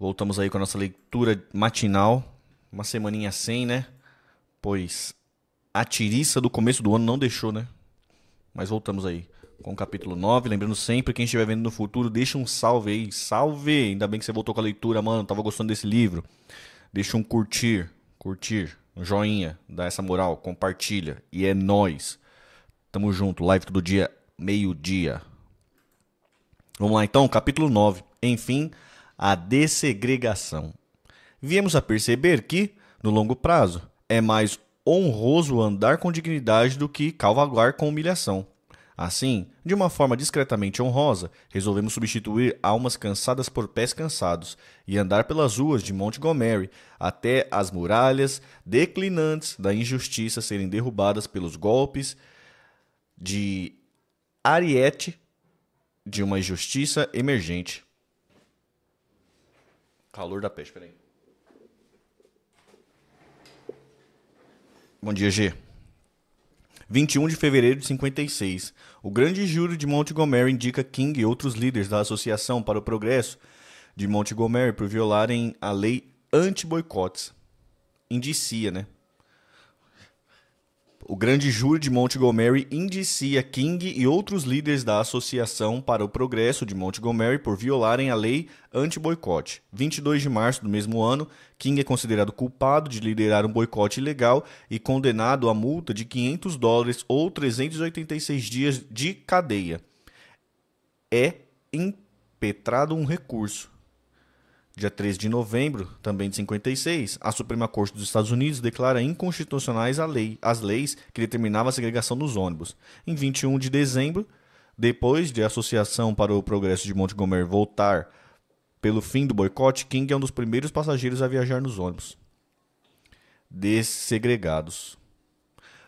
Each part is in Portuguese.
Voltamos aí com a nossa leitura matinal. Uma semaninha sem, né? Pois a tiriça do começo do ano não deixou, né? Mas voltamos aí com o capítulo 9. Lembrando sempre, quem estiver vendo no futuro, deixa um salve aí. Salve! Ainda bem que você voltou com a leitura, mano. Tava gostando desse livro. Deixa um curtir, curtir, um joinha, dá essa moral, compartilha. E é nós. Tamo junto. Live todo dia, meio-dia. Vamos lá então, capítulo 9. Enfim a dessegregação. Viemos a perceber que, no longo prazo, é mais honroso andar com dignidade do que cavalgar com humilhação. Assim, de uma forma discretamente honrosa, resolvemos substituir almas cansadas por pés cansados e andar pelas ruas de Montgomery até as muralhas declinantes da injustiça serem derrubadas pelos golpes de ariete de uma injustiça emergente. Calor da peste, peraí. Bom dia, G. 21 de fevereiro de 56. O grande júri de Montgomery indica King e outros líderes da Associação para o Progresso de Montgomery por violarem a lei anti-boicotes. Indicia, né? O grande júri de Montgomery indicia King e outros líderes da Associação para o Progresso de Montgomery por violarem a lei anti-boicote. 22 de março do mesmo ano, King é considerado culpado de liderar um boicote ilegal e condenado a multa de 500 dólares ou 386 dias de cadeia. É impetrado um recurso Dia 3 de novembro, também de 56, a Suprema Corte dos Estados Unidos declara inconstitucionais a lei, as leis que determinavam a segregação dos ônibus. Em 21 de dezembro, depois de a Associação para o Progresso de Montgomery voltar pelo fim do boicote, King é um dos primeiros passageiros a viajar nos ônibus. Dessegregados.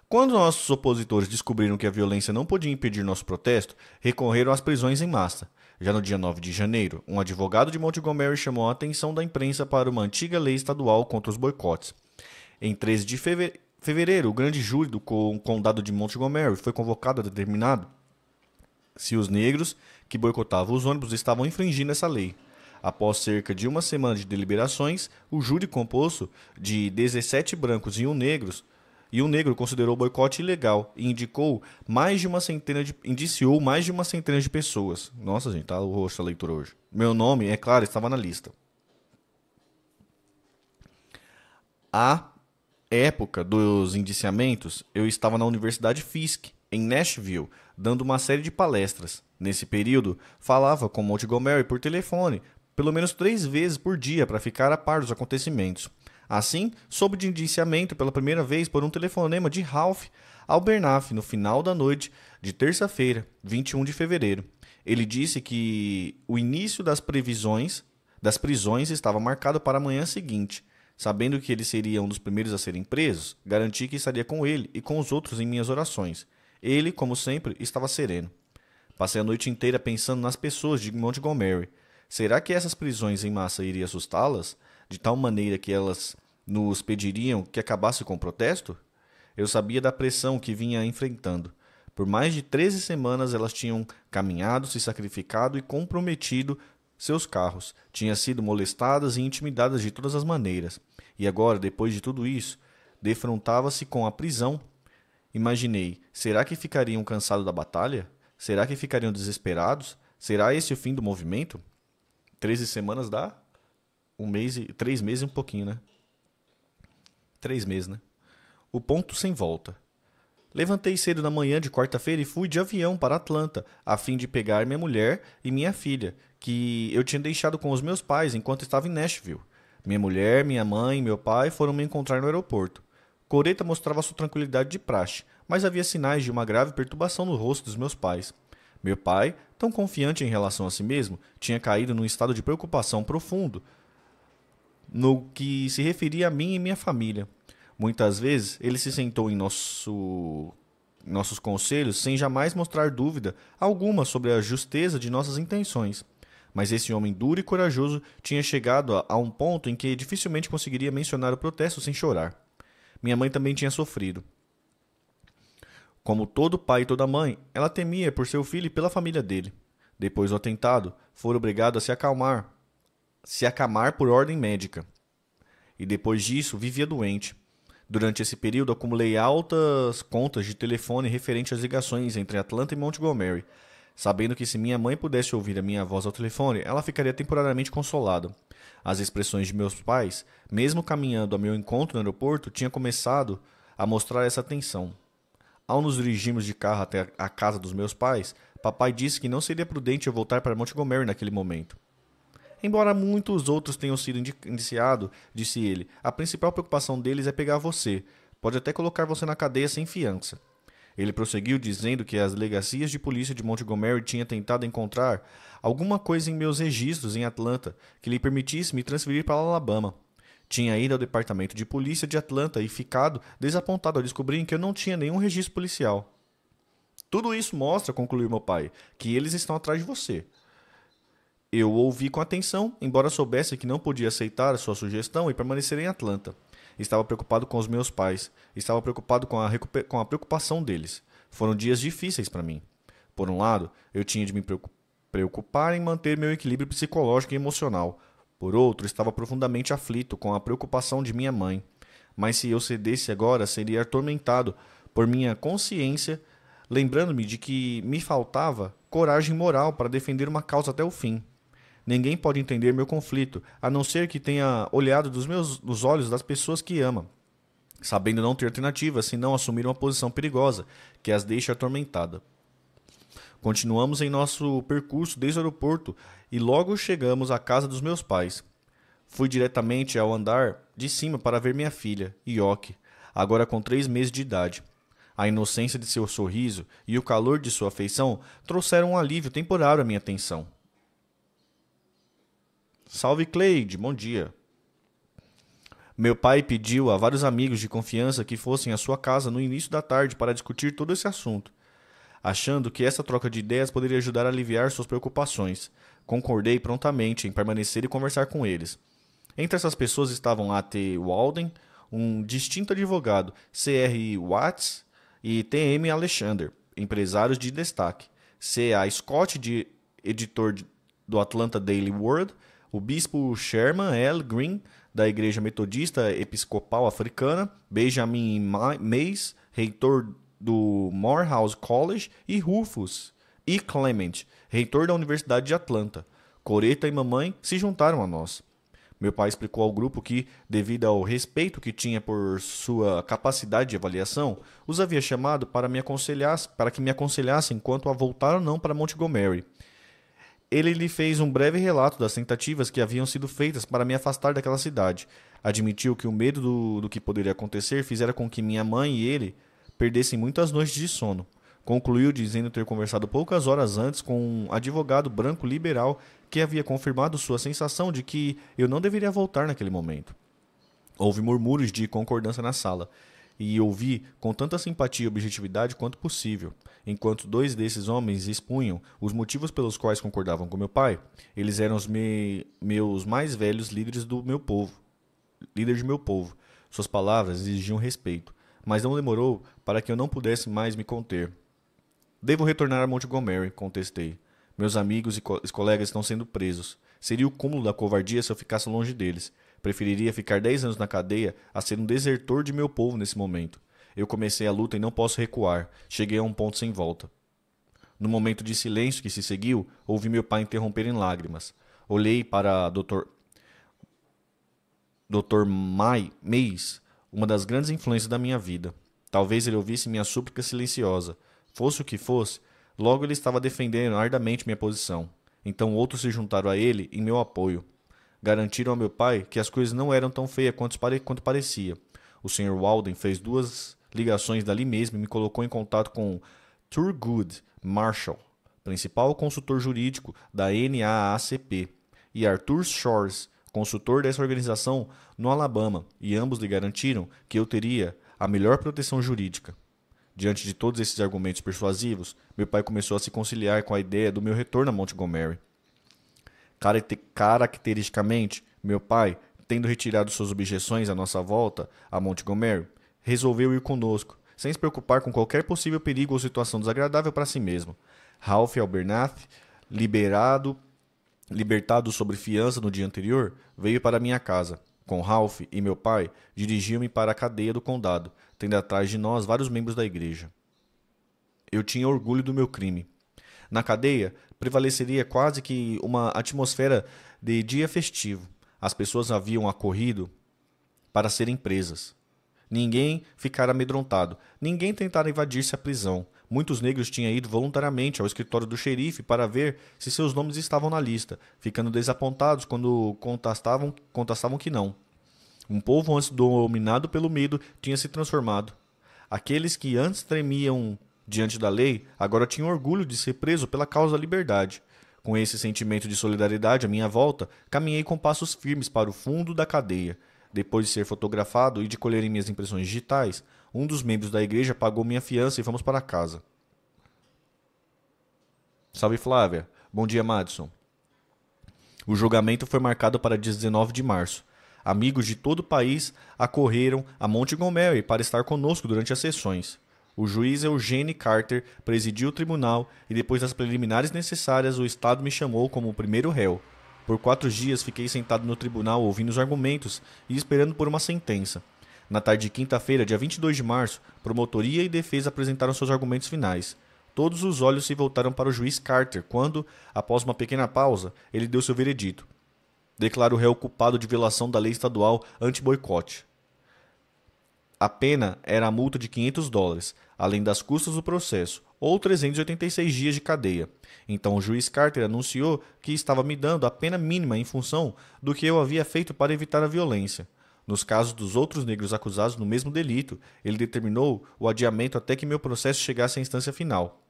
Quando nossos opositores descobriram que a violência não podia impedir nosso protesto, recorreram às prisões em massa. Já no dia 9 de janeiro, um advogado de Montgomery chamou a atenção da imprensa para uma antiga lei estadual contra os boicotes. Em 13 de fevereiro, o grande júri do condado de Montgomery foi convocado a determinar se os negros que boicotavam os ônibus estavam infringindo essa lei. Após cerca de uma semana de deliberações, o júri composto de 17 brancos e um negros e o negro considerou o boicote ilegal e indicou mais de uma centena de indiciou mais de uma centena de pessoas. Nossa, gente, tá o rosto a leitura hoje. Meu nome, é claro, estava na lista. À época dos indiciamentos, eu estava na Universidade Fisk, em Nashville, dando uma série de palestras. Nesse período, falava com Montgomery por telefone, pelo menos três vezes por dia, para ficar a par dos acontecimentos. Assim, soube de indiciamento pela primeira vez por um telefonema de Ralph ao Bernaf no final da noite de terça-feira, 21 de fevereiro. Ele disse que o início das previsões das prisões estava marcado para a manhã seguinte. Sabendo que ele seria um dos primeiros a serem presos, garanti que estaria com ele e com os outros em minhas orações. Ele, como sempre, estava sereno. Passei a noite inteira pensando nas pessoas de Montgomery. Será que essas prisões em massa iriam assustá-las, de tal maneira que elas nos pediriam que acabasse com o protesto, eu sabia da pressão que vinha enfrentando. Por mais de 13 semanas elas tinham caminhado, se sacrificado e comprometido seus carros, tinham sido molestadas e intimidadas de todas as maneiras. E agora, depois de tudo isso, defrontava-se com a prisão. Imaginei, será que ficariam cansados da batalha? Será que ficariam desesperados? Será esse o fim do movimento? 13 semanas dá um mês e três meses e um pouquinho, né? três meses, né? O ponto sem volta. Levantei cedo na manhã de quarta-feira e fui de avião para Atlanta, a fim de pegar minha mulher e minha filha, que eu tinha deixado com os meus pais enquanto estava em Nashville. Minha mulher, minha mãe e meu pai foram me encontrar no aeroporto. Coreta mostrava sua tranquilidade de praxe, mas havia sinais de uma grave perturbação no rosto dos meus pais. Meu pai, tão confiante em relação a si mesmo, tinha caído num estado de preocupação profundo, no que se referia a mim e minha família. Muitas vezes ele se sentou em nosso, nossos conselhos sem jamais mostrar dúvida alguma sobre a justeza de nossas intenções. Mas esse homem duro e corajoso tinha chegado a, a um ponto em que dificilmente conseguiria mencionar o protesto sem chorar. Minha mãe também tinha sofrido. Como todo pai e toda mãe, ela temia por seu filho e pela família dele. Depois do atentado, foi obrigado a se acalmar, se acamar por ordem médica. E depois disso, vivia doente. Durante esse período, acumulei altas contas de telefone referente às ligações entre Atlanta e Montgomery, sabendo que se minha mãe pudesse ouvir a minha voz ao telefone, ela ficaria temporariamente consolada. As expressões de meus pais, mesmo caminhando a meu encontro no aeroporto, tinha começado a mostrar essa tensão. Ao nos dirigirmos de carro até a casa dos meus pais, papai disse que não seria prudente eu voltar para Montgomery naquele momento. Embora muitos outros tenham sido indiciados, disse ele, a principal preocupação deles é pegar você. Pode até colocar você na cadeia sem fiança. Ele prosseguiu dizendo que as legacias de polícia de Montgomery tinham tentado encontrar alguma coisa em meus registros em Atlanta que lhe permitisse me transferir para Alabama. Tinha ido ao departamento de polícia de Atlanta e ficado desapontado ao descobrir que eu não tinha nenhum registro policial. Tudo isso mostra, concluiu meu pai, que eles estão atrás de você. Eu ouvi com atenção, embora soubesse que não podia aceitar a sua sugestão e permanecer em Atlanta. Estava preocupado com os meus pais, estava preocupado com a, com a preocupação deles. Foram dias difíceis para mim. Por um lado, eu tinha de me preocupar em manter meu equilíbrio psicológico e emocional. Por outro, estava profundamente aflito com a preocupação de minha mãe. Mas se eu cedesse agora, seria atormentado por minha consciência, lembrando-me de que me faltava coragem moral para defender uma causa até o fim. Ninguém pode entender meu conflito, a não ser que tenha olhado dos meus olhos das pessoas que ama, sabendo não ter alternativa senão assumir uma posição perigosa que as deixa atormentada. Continuamos em nosso percurso desde o aeroporto e logo chegamos à casa dos meus pais. Fui diretamente ao andar de cima para ver minha filha, Yoki, agora com três meses de idade. A inocência de seu sorriso e o calor de sua afeição trouxeram um alívio temporário à minha atenção. Salve Cleide, bom dia. Meu pai pediu a vários amigos de confiança que fossem à sua casa no início da tarde para discutir todo esse assunto, achando que essa troca de ideias poderia ajudar a aliviar suas preocupações. Concordei prontamente em permanecer e conversar com eles. Entre essas pessoas estavam A.T. Walden, um distinto advogado, C.R. Watts e T.M. Alexander, empresários de destaque, C.A. Scott, de editor do Atlanta Daily World, o bispo Sherman L. Green, da Igreja Metodista Episcopal Africana, Benjamin Mays, reitor do Morehouse College, e Rufus E. Clement, reitor da Universidade de Atlanta. Coreta e mamãe se juntaram a nós. Meu pai explicou ao grupo que, devido ao respeito que tinha por sua capacidade de avaliação, os havia chamado para, me aconselhasse, para que me aconselhassem quanto a voltar ou não para Montgomery ele lhe fez um breve relato das tentativas que haviam sido feitas para me afastar daquela cidade. Admitiu que o medo do, do que poderia acontecer fizera com que minha mãe e ele perdessem muitas noites de sono. Concluiu dizendo ter conversado poucas horas antes com um advogado branco liberal que havia confirmado sua sensação de que eu não deveria voltar naquele momento. Houve murmúrios de concordância na sala e ouvi com tanta simpatia e objetividade quanto possível. Enquanto dois desses homens expunham os motivos pelos quais concordavam com meu pai, eles eram os me... meus mais velhos líderes do meu povo. líderes de meu povo. Suas palavras exigiam respeito, mas não demorou para que eu não pudesse mais me conter. Devo retornar a Montgomery, contestei. Meus amigos e co colegas estão sendo presos. Seria o cúmulo da covardia se eu ficasse longe deles. Preferiria ficar 10 anos na cadeia a ser um desertor de meu povo nesse momento. Eu comecei a luta e não posso recuar. Cheguei a um ponto sem volta. No momento de silêncio que se seguiu, ouvi meu pai interromper em lágrimas. Olhei para Dr. Dr. Mai Meis, uma das grandes influências da minha vida. Talvez ele ouvisse minha súplica silenciosa. Fosse o que fosse, logo ele estava defendendo ardamente minha posição. Então outros se juntaram a ele em meu apoio. Garantiram a meu pai que as coisas não eram tão feias quanto, pare... quanto parecia. O Sr. Walden fez duas ligações dali mesmo e me colocou em contato com Turgood Marshall, principal consultor jurídico da NAACP, e Arthur Shores, consultor dessa organização no Alabama, e ambos lhe garantiram que eu teria a melhor proteção jurídica. Diante de todos esses argumentos persuasivos, meu pai começou a se conciliar com a ideia do meu retorno a Montgomery. Caracteristicamente, meu pai, tendo retirado suas objeções à nossa volta a Montgomery, resolveu ir conosco, sem se preocupar com qualquer possível perigo ou situação desagradável para si mesmo. Ralph Albernath, liberado, libertado sobre fiança no dia anterior, veio para minha casa. Com Ralph e meu pai, dirigiu-me para a cadeia do condado, tendo atrás de nós vários membros da igreja. Eu tinha orgulho do meu crime. Na cadeia, prevaleceria quase que uma atmosfera de dia festivo. As pessoas haviam acorrido para serem presas. Ninguém ficara amedrontado, ninguém tentara invadir-se a prisão. Muitos negros tinham ido voluntariamente ao escritório do xerife para ver se seus nomes estavam na lista, ficando desapontados quando contestavam, contestavam que não. Um povo antes dominado pelo medo tinha se transformado. Aqueles que antes tremiam diante da lei, agora tinha orgulho de ser preso pela causa da liberdade. Com esse sentimento de solidariedade à minha volta, caminhei com passos firmes para o fundo da cadeia. Depois de ser fotografado e de colherem minhas impressões digitais, um dos membros da igreja pagou minha fiança e fomos para casa. Salve Flávia. Bom dia, Madison. O julgamento foi marcado para 19 de março. Amigos de todo o país acorreram a Monte Gomel para estar conosco durante as sessões. O juiz Eugene Carter presidiu o tribunal e, depois das preliminares necessárias, o Estado me chamou como o primeiro réu. Por quatro dias fiquei sentado no tribunal ouvindo os argumentos e esperando por uma sentença. Na tarde de quinta-feira, dia 22 de março, promotoria e defesa apresentaram seus argumentos finais. Todos os olhos se voltaram para o juiz Carter quando, após uma pequena pausa, ele deu seu veredito. Declara o réu culpado de violação da lei estadual anti-boicote. A pena era a multa de 500 dólares, além das custas do processo, ou 386 dias de cadeia. Então o juiz Carter anunciou que estava me dando a pena mínima em função do que eu havia feito para evitar a violência. Nos casos dos outros negros acusados no mesmo delito, ele determinou o adiamento até que meu processo chegasse à instância final.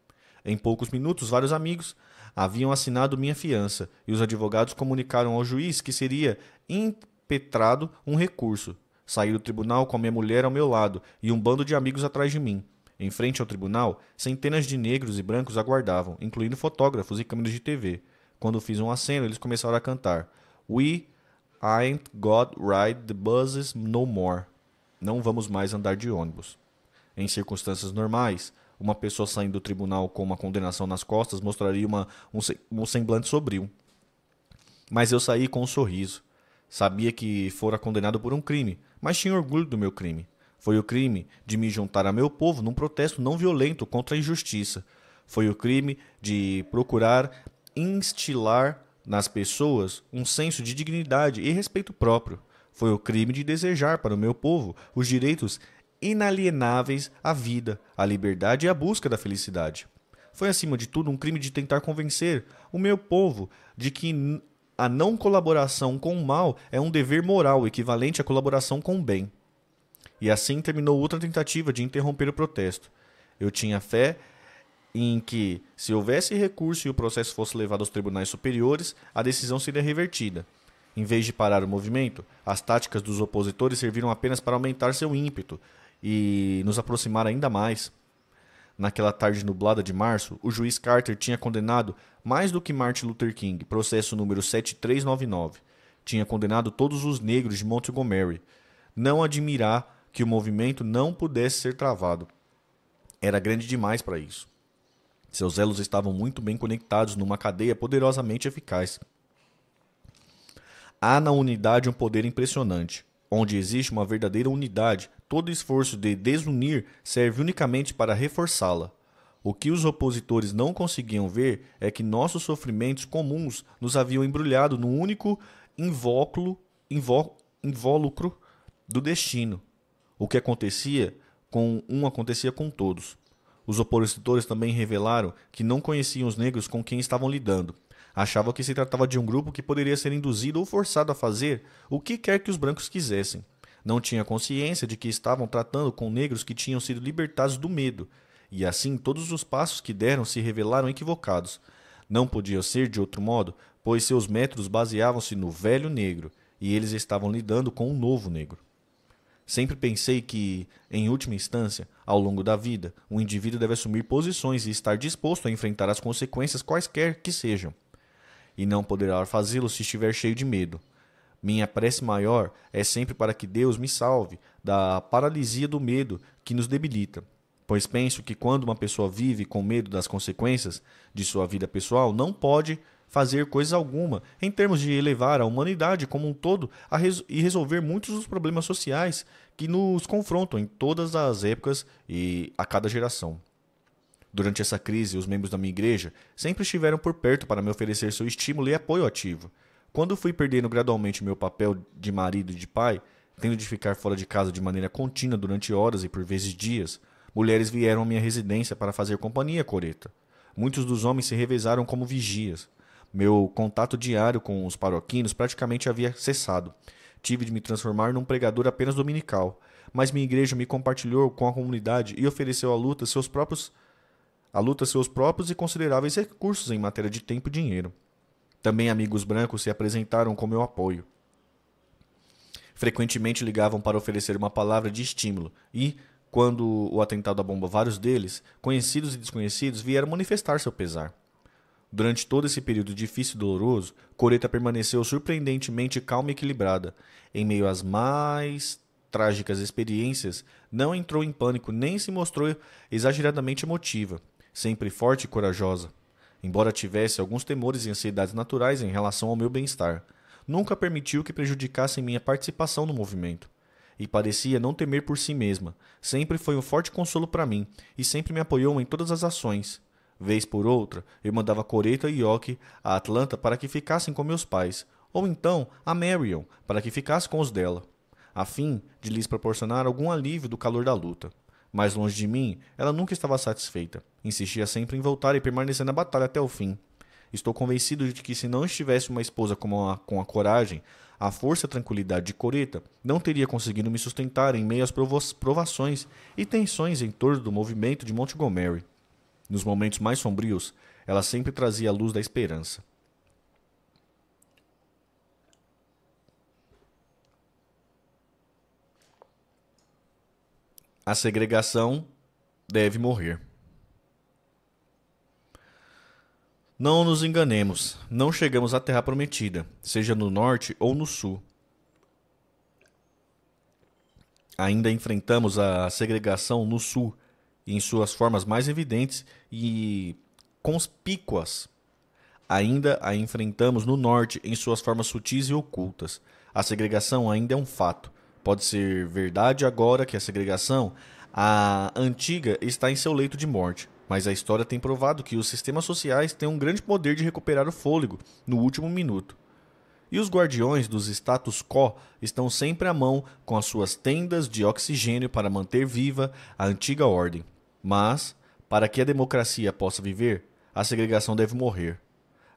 Em poucos minutos, vários amigos haviam assinado minha fiança e os advogados comunicaram ao juiz que seria impetrado um recurso, Saí do tribunal com a minha mulher ao meu lado e um bando de amigos atrás de mim. Em frente ao tribunal, centenas de negros e brancos aguardavam, incluindo fotógrafos e câmeras de TV. Quando fiz um aceno, eles começaram a cantar We ain't got ride the buses no more. Não vamos mais andar de ônibus. Em circunstâncias normais, uma pessoa saindo do tribunal com uma condenação nas costas mostraria uma, um, um semblante sombrio. Mas eu saí com um sorriso. Sabia que fora condenado por um crime, mas tinha orgulho do meu crime. Foi o crime de me juntar a meu povo num protesto não violento contra a injustiça. Foi o crime de procurar instilar nas pessoas um senso de dignidade e respeito próprio. Foi o crime de desejar para o meu povo os direitos inalienáveis à vida, à liberdade e à busca da felicidade. Foi, acima de tudo, um crime de tentar convencer o meu povo de que a não colaboração com o mal é um dever moral equivalente à colaboração com o bem. E assim terminou outra tentativa de interromper o protesto. Eu tinha fé em que, se houvesse recurso e o processo fosse levado aos tribunais superiores, a decisão seria revertida. Em vez de parar o movimento, as táticas dos opositores serviram apenas para aumentar seu ímpeto e nos aproximar ainda mais. Naquela tarde nublada de março, o juiz Carter tinha condenado mais do que Martin Luther King, processo número 7399. Tinha condenado todos os negros de Montgomery. Não admirar que o movimento não pudesse ser travado. Era grande demais para isso. Seus elos estavam muito bem conectados numa cadeia poderosamente eficaz. Há na unidade um poder impressionante. Onde existe uma verdadeira unidade, Todo esforço de desunir serve unicamente para reforçá-la. O que os opositores não conseguiam ver é que nossos sofrimentos comuns nos haviam embrulhado no único invóculo, invó, invólucro do destino. O que acontecia com um acontecia com todos. Os opositores também revelaram que não conheciam os negros com quem estavam lidando. Achavam que se tratava de um grupo que poderia ser induzido ou forçado a fazer o que quer que os brancos quisessem. Não tinha consciência de que estavam tratando com negros que tinham sido libertados do medo, e assim todos os passos que deram se revelaram equivocados. Não podia ser de outro modo, pois seus métodos baseavam-se no velho negro, e eles estavam lidando com um novo negro. Sempre pensei que, em última instância, ao longo da vida, o um indivíduo deve assumir posições e estar disposto a enfrentar as consequências quaisquer que sejam. E não poderá fazê-lo se estiver cheio de medo. Minha prece maior é sempre para que Deus me salve da paralisia do medo que nos debilita, pois penso que quando uma pessoa vive com medo das consequências de sua vida pessoal, não pode fazer coisa alguma em termos de elevar a humanidade como um todo res e resolver muitos dos problemas sociais que nos confrontam em todas as épocas e a cada geração. Durante essa crise, os membros da minha igreja sempre estiveram por perto para me oferecer seu estímulo e apoio ativo. Quando fui perdendo gradualmente meu papel de marido e de pai, tendo de ficar fora de casa de maneira contínua durante horas e por vezes dias, mulheres vieram à minha residência para fazer companhia coreta. Muitos dos homens se revezaram como vigias. Meu contato diário com os paroquinos praticamente havia cessado. Tive de me transformar num pregador apenas dominical, mas minha igreja me compartilhou com a comunidade e ofereceu à luta seus próprios à luta seus próprios e consideráveis recursos em matéria de tempo e dinheiro. Também amigos brancos se apresentaram com meu apoio. Frequentemente ligavam para oferecer uma palavra de estímulo e, quando o atentado à bomba, vários deles, conhecidos e desconhecidos, vieram manifestar seu pesar. Durante todo esse período difícil e doloroso, Coreta permaneceu surpreendentemente calma e equilibrada. Em meio às mais trágicas experiências, não entrou em pânico nem se mostrou exageradamente emotiva, sempre forte e corajosa embora tivesse alguns temores e ansiedades naturais em relação ao meu bem-estar. Nunca permitiu que prejudicassem minha participação no movimento. E parecia não temer por si mesma. Sempre foi um forte consolo para mim e sempre me apoiou em todas as ações. Vez por outra, eu mandava Coreta e Yoki a Atlanta para que ficassem com meus pais, ou então a Marion para que ficasse com os dela, a fim de lhes proporcionar algum alívio do calor da luta. Mas longe de mim, ela nunca estava satisfeita. Insistia sempre em voltar e permanecer na batalha até o fim. Estou convencido de que se não estivesse uma esposa com a, com a coragem, a força e a tranquilidade de Coreta, não teria conseguido me sustentar em meio às provações e tensões em torno do movimento de Montgomery. Nos momentos mais sombrios, ela sempre trazia a luz da esperança. A segregação deve morrer. Não nos enganemos, não chegamos à Terra Prometida, seja no norte ou no sul. Ainda enfrentamos a segregação no sul, em suas formas mais evidentes e conspícuas. Ainda a enfrentamos no norte, em suas formas sutis e ocultas. A segregação ainda é um fato, Pode ser verdade agora que a segregação, a antiga, está em seu leito de morte, mas a história tem provado que os sistemas sociais têm um grande poder de recuperar o fôlego no último minuto. E os guardiões dos status quo estão sempre à mão com as suas tendas de oxigênio para manter viva a antiga ordem. Mas, para que a democracia possa viver, a segregação deve morrer.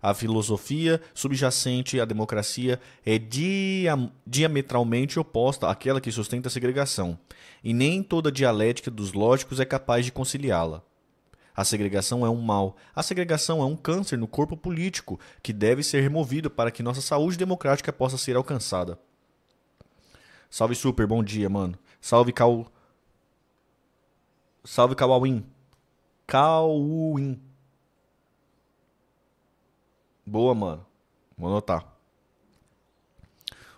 A filosofia subjacente à democracia é dia diametralmente oposta àquela que sustenta a segregação, e nem toda a dialética dos lógicos é capaz de conciliá-la. A segregação é um mal. A segregação é um câncer no corpo político que deve ser removido para que nossa saúde democrática possa ser alcançada. Salve Super, bom dia, mano. Salve cau. Salve Cauauim. Cauim. Boa, mano. Vou anotar.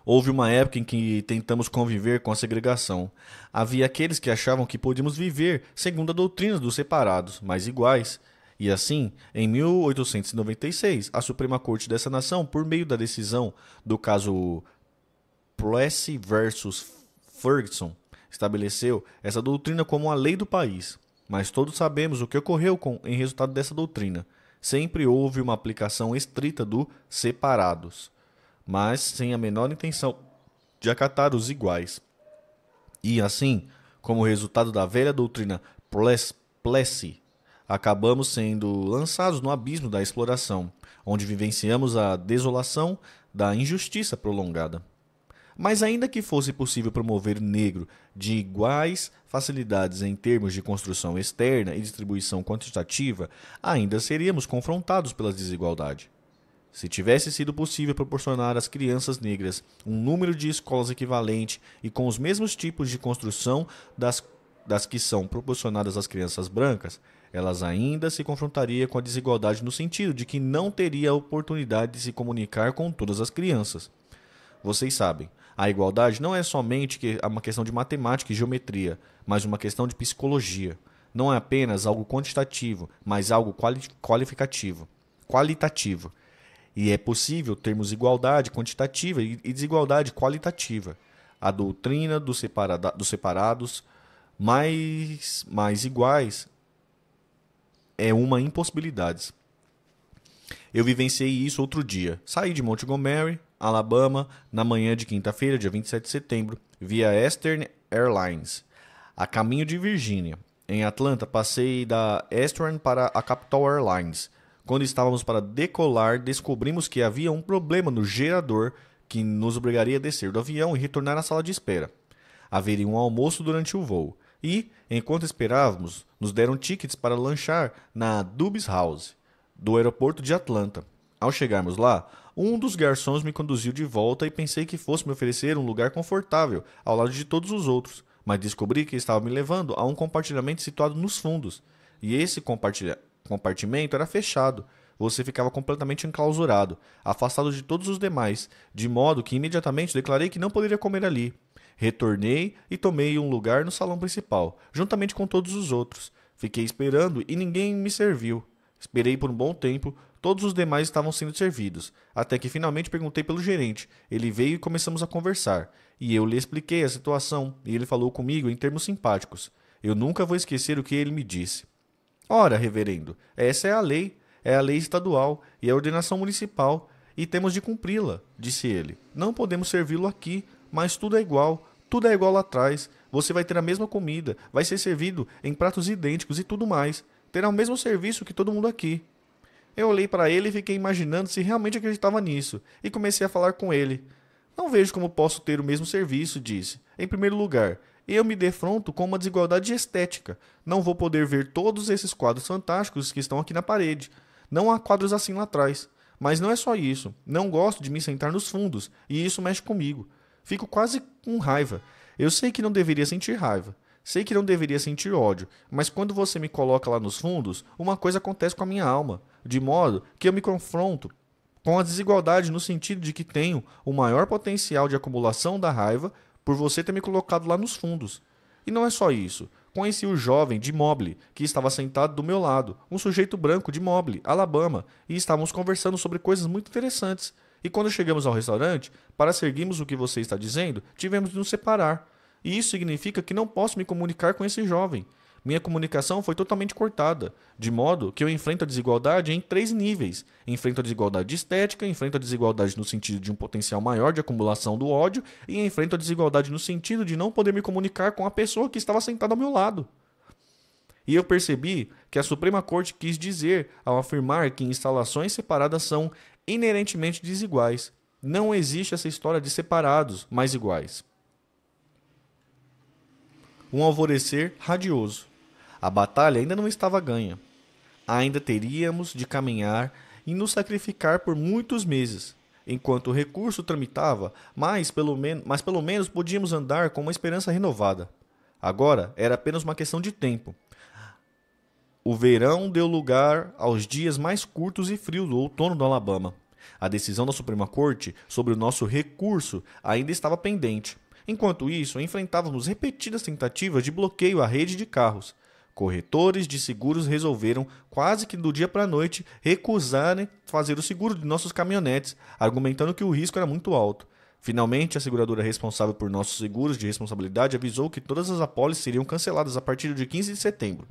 Houve uma época em que tentamos conviver com a segregação. Havia aqueles que achavam que podíamos viver segundo a doutrina dos separados, mas iguais. E assim, em 1896, a Suprema Corte dessa nação, por meio da decisão do caso Plessy versus Ferguson, estabeleceu essa doutrina como a lei do país. Mas todos sabemos o que ocorreu com, em resultado dessa doutrina sempre houve uma aplicação estrita do separados, mas sem a menor intenção de acatar os iguais. E assim, como resultado da velha doutrina Plessy, acabamos sendo lançados no abismo da exploração, onde vivenciamos a desolação da injustiça prolongada. Mas ainda que fosse possível promover o negro de iguais facilidades em termos de construção externa e distribuição quantitativa, ainda seríamos confrontados pela desigualdade. Se tivesse sido possível proporcionar às crianças negras um número de escolas equivalente e com os mesmos tipos de construção das, das que são proporcionadas às crianças brancas, elas ainda se confrontariam com a desigualdade no sentido de que não teria a oportunidade de se comunicar com todas as crianças. Vocês sabem, a igualdade não é somente é uma questão de matemática e geometria, mas uma questão de psicologia. Não é apenas algo quantitativo, mas algo quali qualificativo, qualitativo. E é possível termos igualdade quantitativa e desigualdade qualitativa. A doutrina dos separados mais, mais iguais é uma impossibilidade. Eu vivenciei isso outro dia. Saí de Montgomery, Alabama, na manhã de quinta-feira, dia 27 de setembro, via Eastern Airlines. A caminho de Virgínia, em Atlanta, passei da Eastern para a Capital Airlines. Quando estávamos para decolar, descobrimos que havia um problema no gerador que nos obrigaria a descer do avião e retornar à sala de espera. Haveria um almoço durante o voo. E, enquanto esperávamos, nos deram tickets para lanchar na Dubs House, do aeroporto de Atlanta. Ao chegarmos lá, um dos garçons me conduziu de volta e pensei que fosse me oferecer um lugar confortável, ao lado de todos os outros, mas descobri que estava me levando a um compartilhamento situado nos fundos. E esse compartilha... compartimento era fechado. Você ficava completamente enclausurado, afastado de todos os demais, de modo que imediatamente declarei que não poderia comer ali. Retornei e tomei um lugar no salão principal, juntamente com todos os outros. Fiquei esperando e ninguém me serviu. Esperei por um bom tempo, Todos os demais estavam sendo servidos, até que finalmente perguntei pelo gerente. Ele veio e começamos a conversar. E eu lhe expliquei a situação, e ele falou comigo em termos simpáticos. Eu nunca vou esquecer o que ele me disse. Ora, reverendo, essa é a lei, é a lei estadual e a ordenação municipal, e temos de cumpri-la, disse ele. Não podemos servi-lo aqui, mas tudo é igual, tudo é igual lá atrás. Você vai ter a mesma comida, vai ser servido em pratos idênticos e tudo mais. Terá o mesmo serviço que todo mundo aqui. Eu olhei para ele e fiquei imaginando se realmente acreditava nisso, e comecei a falar com ele. Não vejo como posso ter o mesmo serviço, disse. Em primeiro lugar, eu me defronto com uma desigualdade estética. Não vou poder ver todos esses quadros fantásticos que estão aqui na parede. Não há quadros assim lá atrás. Mas não é só isso. Não gosto de me sentar nos fundos, e isso mexe comigo. Fico quase com raiva. Eu sei que não deveria sentir raiva. Sei que não deveria sentir ódio, mas quando você me coloca lá nos fundos, uma coisa acontece com a minha alma de modo que eu me confronto com a desigualdade no sentido de que tenho o maior potencial de acumulação da raiva por você ter me colocado lá nos fundos. E não é só isso. Conheci o jovem de Mobile, que estava sentado do meu lado, um sujeito branco de Mobile, Alabama, e estávamos conversando sobre coisas muito interessantes. E quando chegamos ao restaurante, para seguirmos o que você está dizendo, tivemos de nos separar. E isso significa que não posso me comunicar com esse jovem. Minha comunicação foi totalmente cortada, de modo que eu enfrento a desigualdade em três níveis. Enfrento a desigualdade estética, enfrento a desigualdade no sentido de um potencial maior de acumulação do ódio e enfrento a desigualdade no sentido de não poder me comunicar com a pessoa que estava sentada ao meu lado. E eu percebi que a Suprema Corte quis dizer ao afirmar que instalações separadas são inerentemente desiguais. Não existe essa história de separados, mas iguais. Um alvorecer radioso. A batalha ainda não estava ganha. Ainda teríamos de caminhar e nos sacrificar por muitos meses. Enquanto o recurso tramitava, mas pelo, men mas pelo menos podíamos andar com uma esperança renovada. Agora era apenas uma questão de tempo. O verão deu lugar aos dias mais curtos e frios do outono do Alabama. A decisão da Suprema Corte sobre o nosso recurso ainda estava pendente. Enquanto isso, enfrentávamos repetidas tentativas de bloqueio à rede de carros. Corretores de seguros resolveram, quase que do dia para a noite, recusarem fazer o seguro de nossos caminhonetes, argumentando que o risco era muito alto. Finalmente, a seguradora responsável por nossos seguros de responsabilidade avisou que todas as apólices seriam canceladas a partir de 15 de setembro.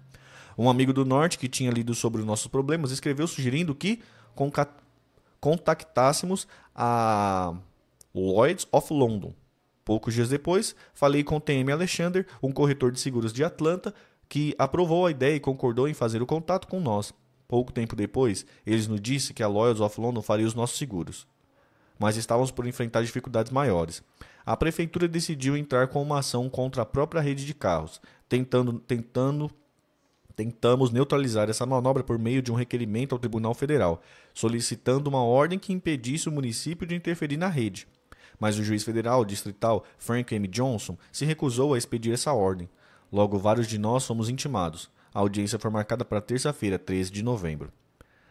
Um amigo do Norte que tinha lido sobre os nossos problemas escreveu sugerindo que contactássemos a Lloyds of London. Poucos dias depois, falei com o TM Alexander, um corretor de seguros de Atlanta, que aprovou a ideia e concordou em fazer o contato com nós. Pouco tempo depois, eles nos disse que a Lloyds of London faria os nossos seguros. Mas estávamos por enfrentar dificuldades maiores. A prefeitura decidiu entrar com uma ação contra a própria rede de carros, tentando, tentando tentamos neutralizar essa manobra por meio de um requerimento ao Tribunal Federal, solicitando uma ordem que impedisse o município de interferir na rede. Mas o juiz federal distrital Frank M. Johnson se recusou a expedir essa ordem. Logo, vários de nós fomos intimados. A audiência foi marcada para terça-feira, 13 de novembro.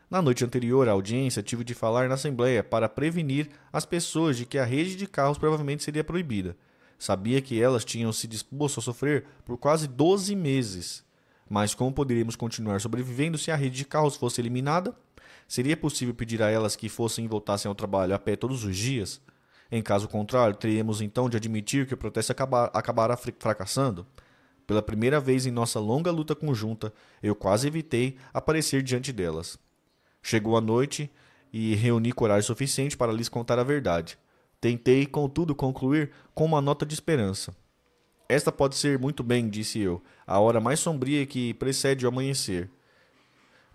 Na noite anterior à audiência, tive de falar na Assembleia para prevenir as pessoas de que a rede de carros provavelmente seria proibida. Sabia que elas tinham se disposto a sofrer por quase 12 meses. Mas como poderíamos continuar sobrevivendo se a rede de carros fosse eliminada? Seria possível pedir a elas que fossem e voltassem ao trabalho a pé todos os dias? Em caso contrário, teríamos então de admitir que o protesto acaba acabará fracassando? Pela primeira vez em nossa longa luta conjunta, eu quase evitei aparecer diante delas. Chegou a noite e reuni coragem suficiente para lhes contar a verdade. Tentei, contudo, concluir com uma nota de esperança. Esta pode ser muito bem, disse eu, a hora mais sombria que precede o amanhecer.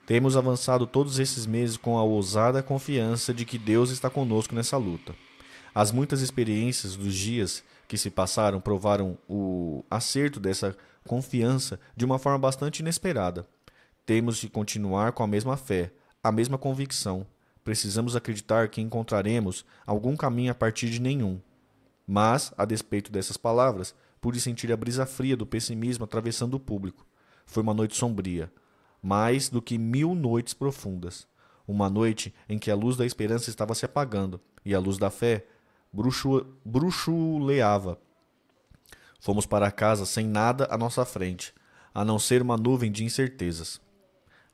Temos avançado todos esses meses com a ousada confiança de que Deus está conosco nessa luta. As muitas experiências dos dias que se passaram provaram o acerto dessa confiança de uma forma bastante inesperada. Temos de continuar com a mesma fé, a mesma convicção. Precisamos acreditar que encontraremos algum caminho a partir de nenhum. Mas, a despeito dessas palavras, pude sentir a brisa fria do pessimismo atravessando o público. Foi uma noite sombria, mais do que mil noites profundas. Uma noite em que a luz da esperança estava se apagando e a luz da fé bruxuleava. Fomos para casa sem nada à nossa frente, a não ser uma nuvem de incertezas.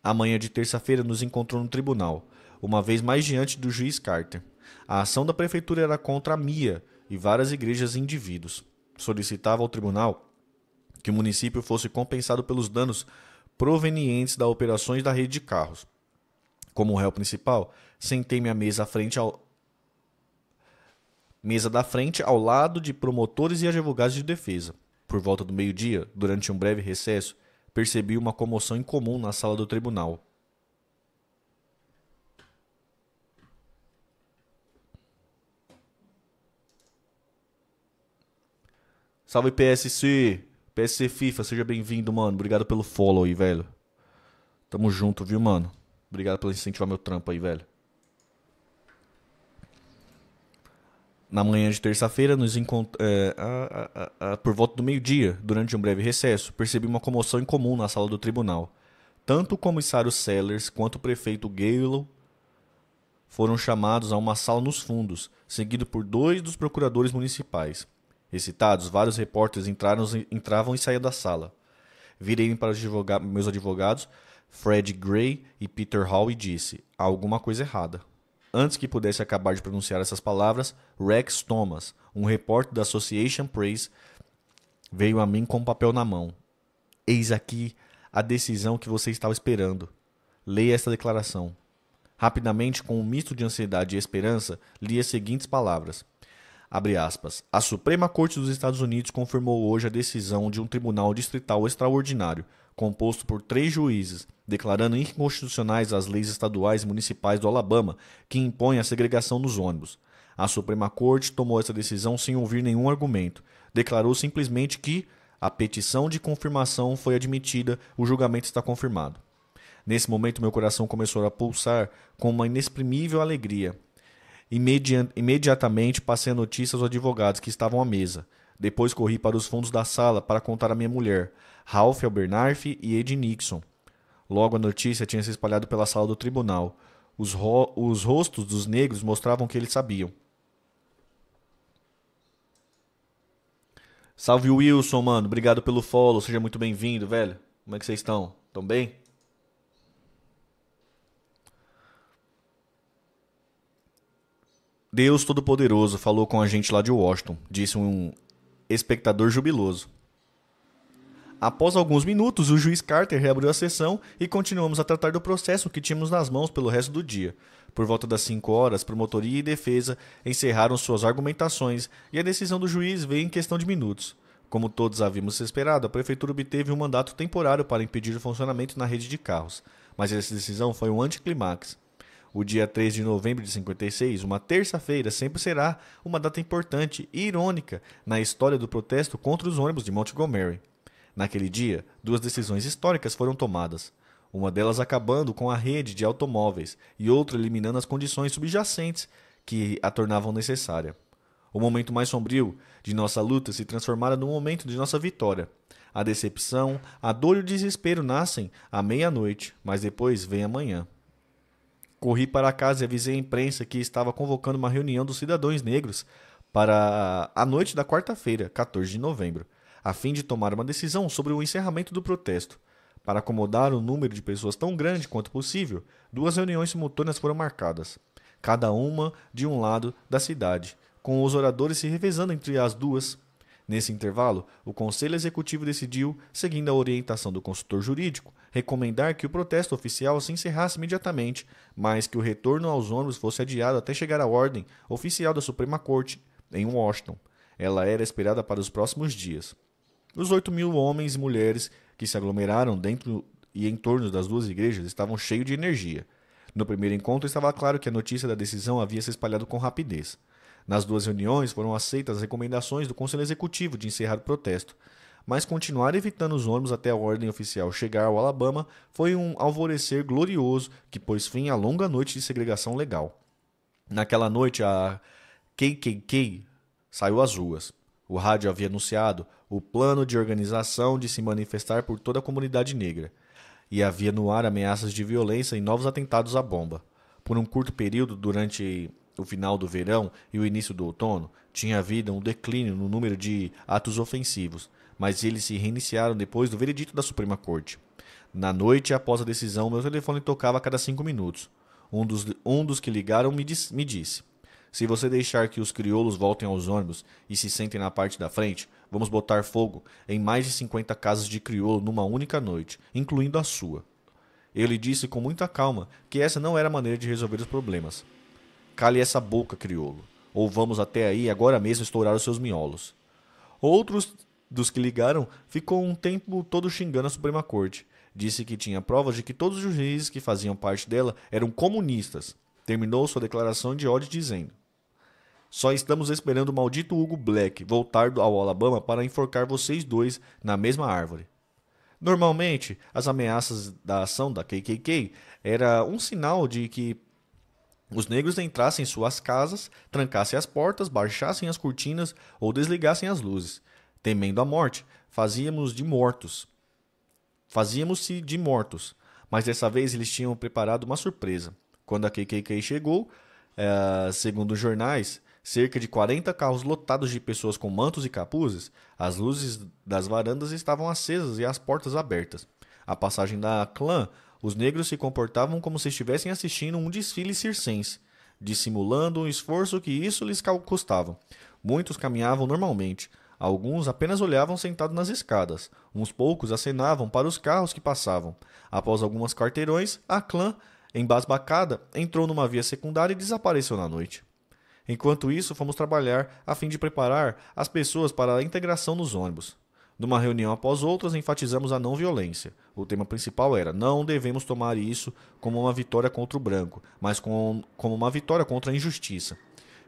A manhã de terça-feira nos encontrou no tribunal, uma vez mais diante do juiz Carter. A ação da prefeitura era contra a Mia e várias igrejas e indivíduos. Solicitava ao tribunal que o município fosse compensado pelos danos provenientes das operações da rede de carros. Como réu principal, sentei-me à mesa à frente ao, mesa da frente ao lado de promotores e advogados de defesa. Por volta do meio-dia, durante um breve recesso, percebi uma comoção incomum na sala do tribunal. Salve PSC! PSC FIFA, seja bem-vindo, mano. Obrigado pelo follow aí, velho. Tamo junto, viu, mano? Obrigado por incentivar meu trampo aí, velho. Na manhã de terça-feira, nos encont... É, a, a, a, por volta do meio-dia, durante um breve recesso, percebi uma comoção incomum na sala do tribunal. Tanto o comissário Sellers quanto o prefeito Galo foram chamados a uma sala nos fundos, seguido por dois dos procuradores municipais. Excitados, vários repórteres entraram, entravam e saíam da sala. Virei para os meus advogados, Fred Gray e Peter Hall, e disse: Há alguma coisa errada. Antes que pudesse acabar de pronunciar essas palavras, Rex Thomas, um repórter da Association Press, veio a mim com um papel na mão. Eis aqui a decisão que você estava esperando. Leia esta declaração. Rapidamente, com um misto de ansiedade e esperança, li as seguintes palavras. Abre aspas. A Suprema Corte dos Estados Unidos confirmou hoje a decisão de um tribunal distrital extraordinário, composto por três juízes, declarando inconstitucionais as leis estaduais e municipais do Alabama, que impõem a segregação nos ônibus. A Suprema Corte tomou essa decisão sem ouvir nenhum argumento. Declarou simplesmente que a petição de confirmação foi admitida, o julgamento está confirmado. Nesse momento, meu coração começou a pulsar com uma inexprimível alegria. imediatamente passei a notícia aos advogados que estavam à mesa. Depois corri para os fundos da sala para contar a minha mulher, Ralph Albernarf e Ed Nixon. Logo a notícia tinha se espalhado pela sala do tribunal. Os, ro os rostos dos negros mostravam que eles sabiam. Salve Wilson, mano. Obrigado pelo follow. Seja muito bem-vindo, velho. Como é que vocês estão? Tão bem? Deus Todo-Poderoso falou com a gente lá de Washington, disse um Espectador jubiloso. Após alguns minutos, o juiz Carter reabriu a sessão e continuamos a tratar do processo que tínhamos nas mãos pelo resto do dia. Por volta das 5 horas, promotoria e defesa encerraram suas argumentações e a decisão do juiz veio em questão de minutos. Como todos havíamos esperado, a prefeitura obteve um mandato temporário para impedir o funcionamento na rede de carros, mas essa decisão foi um anticlimax. O dia 3 de novembro de 56, uma terça-feira, sempre será uma data importante e irônica na história do protesto contra os ônibus de Montgomery. Naquele dia, duas decisões históricas foram tomadas. Uma delas acabando com a rede de automóveis e outra eliminando as condições subjacentes que a tornavam necessária. O momento mais sombrio de nossa luta se transformara no momento de nossa vitória. A decepção, a dor e o desespero nascem à meia-noite, mas depois vem a manhã. Corri para casa e avisei a imprensa que estava convocando uma reunião dos cidadãos negros para a noite da quarta-feira, 14 de novembro, a fim de tomar uma decisão sobre o encerramento do protesto. Para acomodar um número de pessoas tão grande quanto possível, duas reuniões simultâneas foram marcadas, cada uma de um lado da cidade, com os oradores se revezando entre as duas Nesse intervalo, o Conselho Executivo decidiu, seguindo a orientação do consultor jurídico, recomendar que o protesto oficial se encerrasse imediatamente, mas que o retorno aos ônibus fosse adiado até chegar à ordem oficial da Suprema Corte, em Washington. Ela era esperada para os próximos dias. Os 8 mil homens e mulheres que se aglomeraram dentro e em torno das duas igrejas estavam cheios de energia. No primeiro encontro, estava claro que a notícia da decisão havia se espalhado com rapidez. Nas duas reuniões foram aceitas as recomendações do Conselho Executivo de encerrar o protesto, mas continuar evitando os ônibus até a ordem oficial chegar ao Alabama foi um alvorecer glorioso que pôs fim à longa noite de segregação legal. Naquela noite, a KKK saiu às ruas. O rádio havia anunciado o plano de organização de se manifestar por toda a comunidade negra, e havia no ar ameaças de violência e novos atentados à bomba. Por um curto período durante o final do verão e o início do outono, tinha havido um declínio no número de atos ofensivos, mas eles se reiniciaram depois do veredito da Suprema Corte. Na noite após a decisão, meu telefone tocava a cada cinco minutos. Um dos, um dos que ligaram me, me disse: Se você deixar que os crioulos voltem aos ônibus e se sentem na parte da frente, vamos botar fogo em mais de 50 casas de crioulo numa única noite, incluindo a sua. Eu lhe disse com muita calma que essa não era a maneira de resolver os problemas. Cale essa boca, crioulo, ou vamos até aí agora mesmo estourar os seus miolos. Outros dos que ligaram ficou um tempo todo xingando a Suprema Corte. Disse que tinha provas de que todos os juízes que faziam parte dela eram comunistas. Terminou sua declaração de ódio dizendo: Só estamos esperando o maldito Hugo Black voltar ao Alabama para enforcar vocês dois na mesma árvore. Normalmente, as ameaças da ação da KKK era um sinal de que os negros entrassem em suas casas, trancassem as portas, baixassem as cortinas ou desligassem as luzes. Temendo a morte, fazíamos de mortos. Fazíamos-se de mortos. Mas dessa vez eles tinham preparado uma surpresa. Quando a KKK chegou, eh, segundo os jornais, cerca de 40 carros lotados de pessoas com mantos e capuzes, as luzes das varandas estavam acesas e as portas abertas. A passagem da clã os negros se comportavam como se estivessem assistindo um desfile circense, dissimulando o esforço que isso lhes custava. Muitos caminhavam normalmente, alguns apenas olhavam sentados nas escadas, uns poucos acenavam para os carros que passavam. Após algumas quarteirões, a clã, embasbacada, entrou numa via secundária e desapareceu na noite. Enquanto isso, fomos trabalhar a fim de preparar as pessoas para a integração nos ônibus. Numa reunião após outras, enfatizamos a não violência. O tema principal era: não devemos tomar isso como uma vitória contra o branco, mas com, como uma vitória contra a injustiça.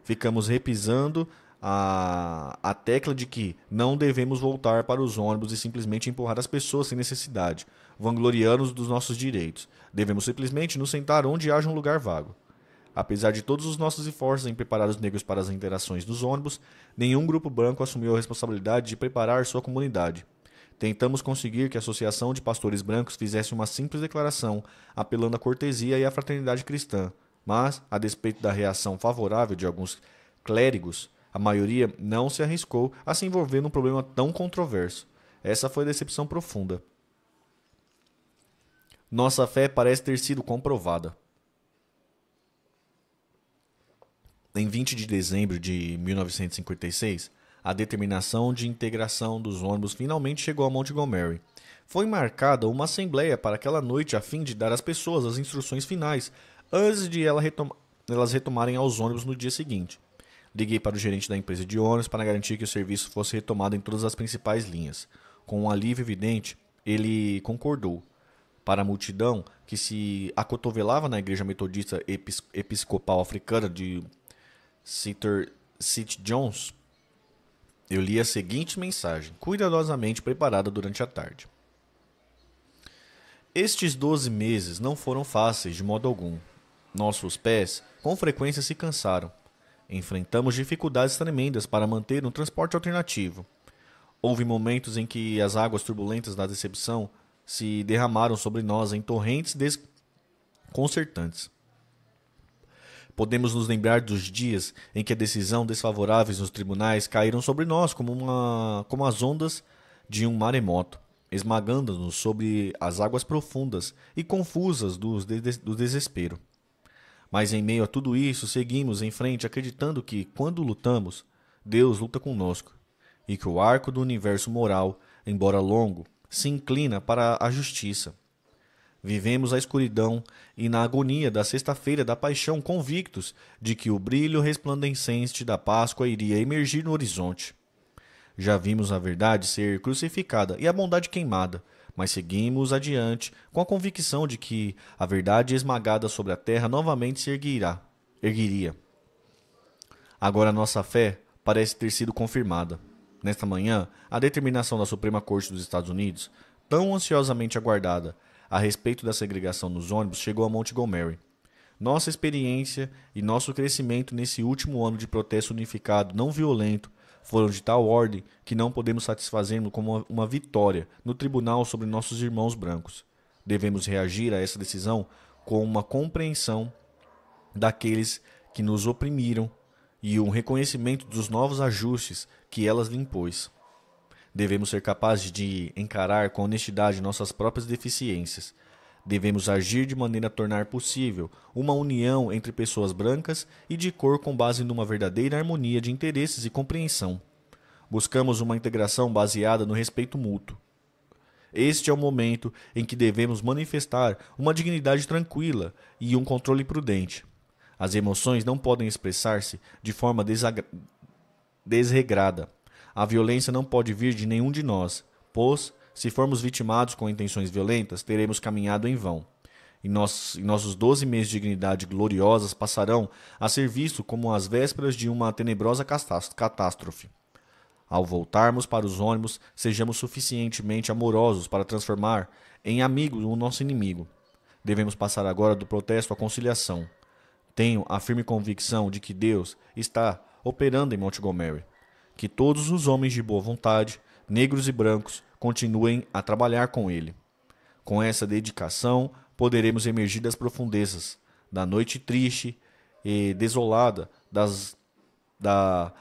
Ficamos repisando a, a tecla de que não devemos voltar para os ônibus e simplesmente empurrar as pessoas sem necessidade, vangloriando-nos dos nossos direitos. Devemos simplesmente nos sentar onde haja um lugar vago. Apesar de todos os nossos esforços em preparar os negros para as interações dos ônibus, nenhum grupo branco assumiu a responsabilidade de preparar sua comunidade. Tentamos conseguir que a Associação de Pastores Brancos fizesse uma simples declaração, apelando à cortesia e à fraternidade cristã, mas, a despeito da reação favorável de alguns clérigos, a maioria não se arriscou a se envolver num problema tão controverso. Essa foi a decepção profunda. Nossa fé parece ter sido comprovada. Em 20 de dezembro de 1956, a determinação de integração dos ônibus finalmente chegou a Montgomery. Foi marcada uma assembleia para aquela noite a fim de dar às pessoas as instruções finais antes de ela elas retomarem aos ônibus no dia seguinte. Liguei para o gerente da empresa de ônibus para garantir que o serviço fosse retomado em todas as principais linhas. Com um alívio evidente, ele concordou. Para a multidão que se acotovelava na igreja metodista episcopal africana de Sitor Sid Jones, eu li a seguinte mensagem, cuidadosamente preparada durante a tarde. Estes 12 meses não foram fáceis de modo algum. Nossos pés com frequência se cansaram. Enfrentamos dificuldades tremendas para manter um transporte alternativo. Houve momentos em que as águas turbulentas da decepção se derramaram sobre nós em torrentes desconcertantes. Podemos nos lembrar dos dias em que a decisão desfavoráveis nos tribunais caíram sobre nós como, uma, como as ondas de um maremoto, esmagando-nos sobre as águas profundas e confusas do, do desespero. Mas em meio a tudo isso, seguimos em frente acreditando que, quando lutamos, Deus luta conosco, e que o arco do universo moral, embora longo, se inclina para a justiça Vivemos a escuridão e na agonia da sexta-feira da paixão convictos de que o brilho resplandecente da Páscoa iria emergir no horizonte. Já vimos a verdade ser crucificada e a bondade queimada, mas seguimos adiante com a convicção de que a verdade esmagada sobre a terra novamente se erguirá, erguiria. Agora nossa fé parece ter sido confirmada. Nesta manhã, a determinação da Suprema Corte dos Estados Unidos, tão ansiosamente aguardada, a respeito da segregação nos ônibus chegou a Montgomery. Nossa experiência e nosso crescimento nesse último ano de protesto unificado não violento foram de tal ordem que não podemos satisfazê-lo como uma vitória no tribunal sobre nossos irmãos brancos. Devemos reagir a essa decisão com uma compreensão daqueles que nos oprimiram e um reconhecimento dos novos ajustes que elas lhe impôs. Devemos ser capazes de encarar com honestidade nossas próprias deficiências. Devemos agir de maneira a tornar possível uma união entre pessoas brancas e de cor com base numa verdadeira harmonia de interesses e compreensão. Buscamos uma integração baseada no respeito mútuo. Este é o momento em que devemos manifestar uma dignidade tranquila e um controle prudente. As emoções não podem expressar-se de forma desregrada. A violência não pode vir de nenhum de nós, pois, se formos vitimados com intenções violentas, teremos caminhado em vão. E, nós, e nossos doze meses de dignidade gloriosas passarão a ser visto como as vésperas de uma tenebrosa catástrofe. Ao voltarmos para os ônibus, sejamos suficientemente amorosos para transformar em amigo o nosso inimigo. Devemos passar agora do protesto à conciliação. Tenho a firme convicção de que Deus está operando em Montgomery que todos os homens de boa vontade, negros e brancos, continuem a trabalhar com ele. Com essa dedicação, poderemos emergir das profundezas, da noite triste e desolada das, da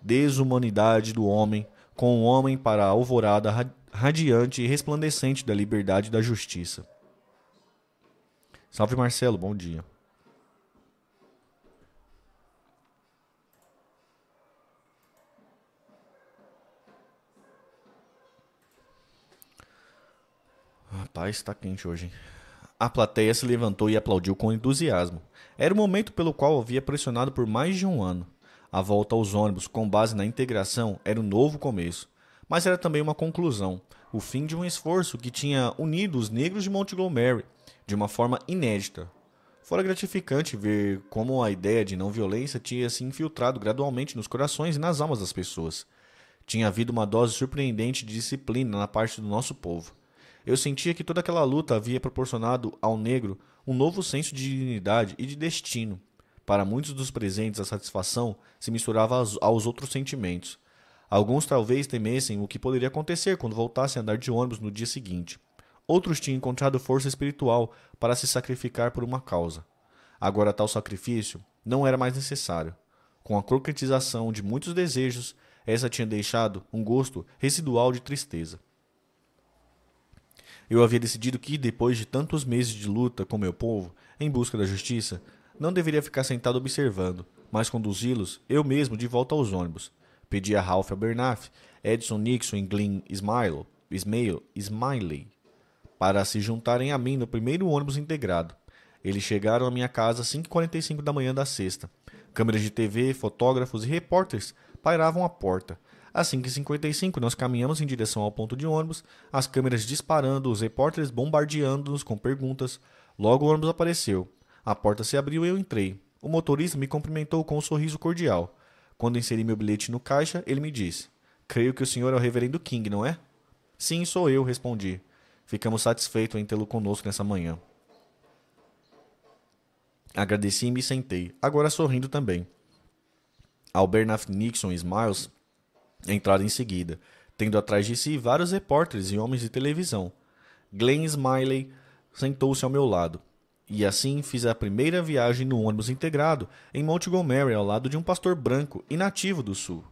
desumanidade do homem, com o homem para a alvorada radiante e resplandecente da liberdade e da justiça. Salve Marcelo, bom dia. Rapaz, tá quente hoje, hein? A plateia se levantou e aplaudiu com entusiasmo. Era o momento pelo qual havia pressionado por mais de um ano. A volta aos ônibus, com base na integração, era um novo começo, mas era também uma conclusão, o fim de um esforço que tinha unido os negros de Montgomery de uma forma inédita. Fora gratificante ver como a ideia de não violência tinha se infiltrado gradualmente nos corações e nas almas das pessoas. Tinha havido uma dose surpreendente de disciplina na parte do nosso povo. Eu sentia que toda aquela luta havia proporcionado ao negro um novo senso de dignidade e de destino. Para muitos dos presentes, a satisfação se misturava aos outros sentimentos. Alguns talvez temessem o que poderia acontecer quando voltassem a andar de ônibus no dia seguinte. Outros tinham encontrado força espiritual para se sacrificar por uma causa. Agora, tal sacrifício não era mais necessário. Com a concretização de muitos desejos, essa tinha deixado um gosto residual de tristeza. Eu havia decidido que, depois de tantos meses de luta com meu povo, em busca da justiça, não deveria ficar sentado observando, mas conduzi-los eu mesmo de volta aos ônibus. Pedi a Ralph Abernathy, Edson Nixon e Glyn Smiley para se juntarem a mim no primeiro ônibus integrado. Eles chegaram à minha casa às 5h45 da manhã da sexta. Câmeras de TV, fotógrafos e repórteres pairavam à porta. Às 5h55, nós caminhamos em direção ao ponto de ônibus, as câmeras disparando, os repórteres bombardeando-nos com perguntas. Logo o ônibus apareceu. A porta se abriu e eu entrei. O motorista me cumprimentou com um sorriso cordial. Quando inseri meu bilhete no caixa, ele me disse: Creio que o senhor é o reverendo King, não é? Sim, sou eu, respondi. Ficamos satisfeitos em tê-lo conosco nessa manhã. Agradeci e me sentei, agora sorrindo também. Albert Nixon e Smiles Entraram em seguida, tendo atrás de si vários repórteres e homens de televisão. Glenn Smiley sentou-se ao meu lado. E assim fiz a primeira viagem no ônibus integrado em Montgomery, ao lado de um pastor branco e nativo do sul.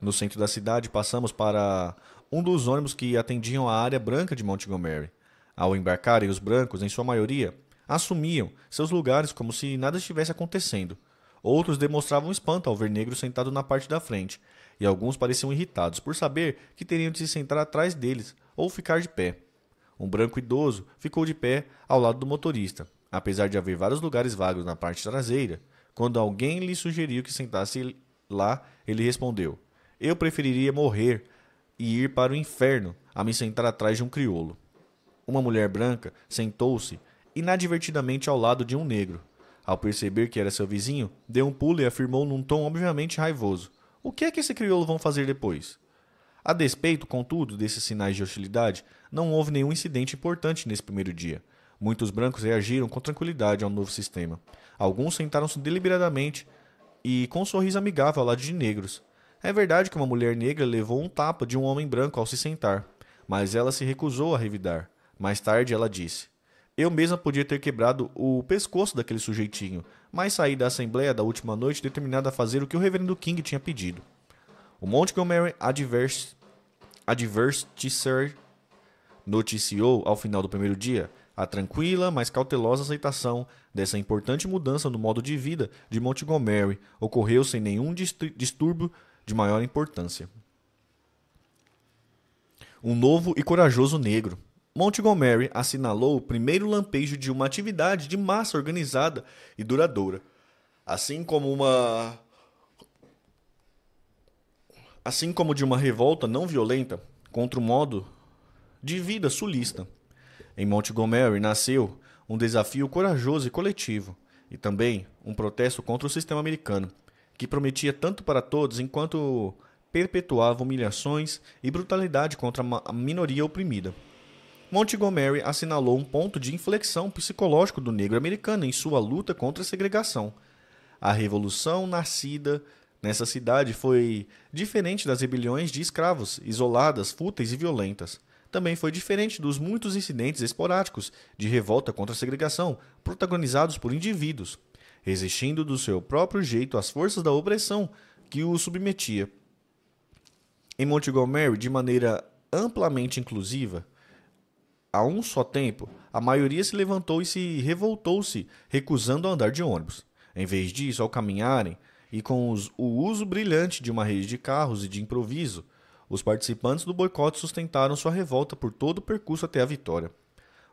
No centro da cidade, passamos para um dos ônibus que atendiam a área branca de Montgomery. Ao embarcarem, os brancos, em sua maioria, assumiam seus lugares como se nada estivesse acontecendo. Outros demonstravam espanto ao ver negro sentado na parte da frente, e alguns pareciam irritados por saber que teriam de se sentar atrás deles ou ficar de pé. Um branco idoso ficou de pé ao lado do motorista, apesar de haver vários lugares vagos na parte traseira. Quando alguém lhe sugeriu que sentasse lá, ele respondeu: Eu preferiria morrer e ir para o inferno a me sentar atrás de um crioulo. Uma mulher branca sentou-se inadvertidamente ao lado de um negro. Ao perceber que era seu vizinho, deu um pulo e afirmou num tom obviamente raivoso: o que é que esse crioulo vão fazer depois? A despeito, contudo, desses sinais de hostilidade, não houve nenhum incidente importante nesse primeiro dia. Muitos brancos reagiram com tranquilidade ao novo sistema. Alguns sentaram-se deliberadamente e com um sorriso amigável ao lado de negros. É verdade que uma mulher negra levou um tapa de um homem branco ao se sentar, mas ela se recusou a revidar. Mais tarde ela disse: eu mesma podia ter quebrado o pescoço daquele sujeitinho, mas saí da assembleia da última noite determinada a fazer o que o reverendo King tinha pedido. O Montgomery Adverse, Advertiser noticiou, ao final do primeiro dia, a tranquila, mas cautelosa aceitação dessa importante mudança no modo de vida de Montgomery ocorreu sem nenhum distúrbio de maior importância. Um novo e corajoso negro. Montgomery assinalou o primeiro lampejo de uma atividade de massa organizada e duradoura, assim como uma assim como de uma revolta não violenta contra o modo de vida sulista. Em Montgomery nasceu um desafio corajoso e coletivo, e também um protesto contra o sistema americano, que prometia tanto para todos enquanto perpetuava humilhações e brutalidade contra a minoria oprimida. Montgomery assinalou um ponto de inflexão psicológico do negro americano em sua luta contra a segregação. A revolução nascida nessa cidade foi diferente das rebeliões de escravos, isoladas, fúteis e violentas. Também foi diferente dos muitos incidentes esporádicos de revolta contra a segregação, protagonizados por indivíduos, resistindo do seu próprio jeito às forças da opressão que o submetia. Em Montgomery, de maneira amplamente inclusiva, a um só tempo, a maioria se levantou e se revoltou-se, recusando a andar de ônibus. Em vez disso, ao caminharem, e com os, o uso brilhante de uma rede de carros e de improviso, os participantes do boicote sustentaram sua revolta por todo o percurso até a vitória.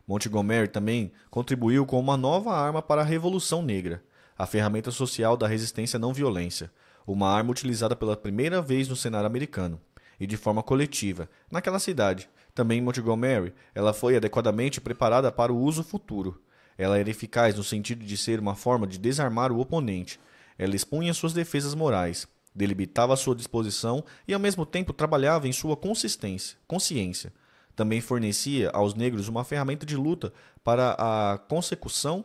Montgomery também contribuiu com uma nova arma para a Revolução Negra, a ferramenta social da resistência não violência, uma arma utilizada pela primeira vez no cenário americano, e de forma coletiva, naquela cidade, também em Montgomery, ela foi adequadamente preparada para o uso futuro. Ela era eficaz no sentido de ser uma forma de desarmar o oponente. Ela expunha suas defesas morais, delimitava sua disposição e ao mesmo tempo trabalhava em sua consistência, consciência. Também fornecia aos negros uma ferramenta de luta para a consecução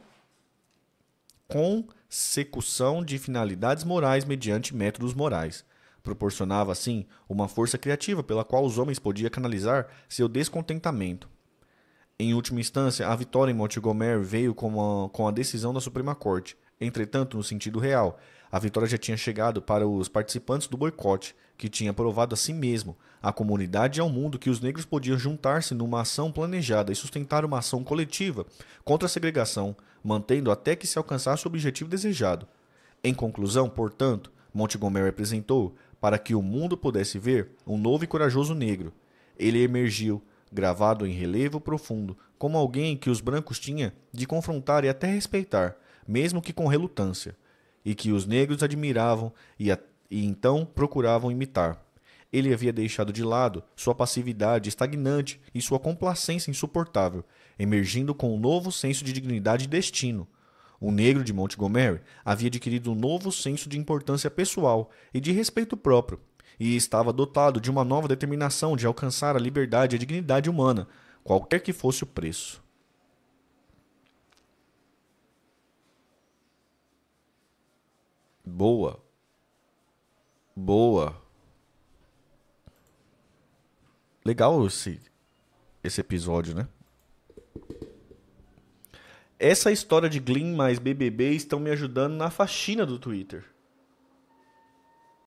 consecução de finalidades morais mediante métodos morais. Proporcionava, assim, uma força criativa pela qual os homens podiam canalizar seu descontentamento. Em última instância, a vitória em Montgomery veio com a, com a decisão da Suprema Corte. Entretanto, no sentido real, a vitória já tinha chegado para os participantes do boicote, que tinha provado a si mesmo, à comunidade e ao mundo que os negros podiam juntar-se numa ação planejada e sustentar uma ação coletiva contra a segregação, mantendo até que se alcançasse o objetivo desejado. Em conclusão, portanto, Montgomery apresentou para que o mundo pudesse ver um novo e corajoso negro. Ele emergiu, gravado em relevo profundo, como alguém que os brancos tinham de confrontar e até respeitar, mesmo que com relutância, e que os negros admiravam e, a, e então procuravam imitar. Ele havia deixado de lado sua passividade estagnante e sua complacência insuportável, emergindo com um novo senso de dignidade e destino. O negro de Montgomery havia adquirido um novo senso de importância pessoal e de respeito próprio, e estava dotado de uma nova determinação de alcançar a liberdade e a dignidade humana, qualquer que fosse o preço. Boa. Boa. Legal esse, esse episódio, né? essa história de Gleam mais BBB estão me ajudando na faxina do Twitter.